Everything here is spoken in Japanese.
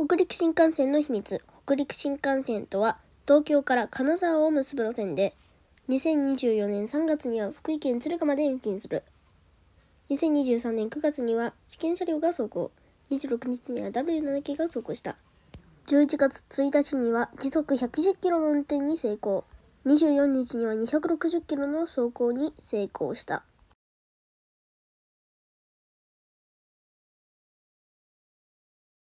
北陸新幹線の秘密北陸新幹線とは東京から金沢を結ぶ路線で2024年3月には福井県敦賀まで延伸する2023年9月には試験車両が走行26日には W7 系が走行した11月1日には時速110キロの運転に成功24日には260キロの走行に成功した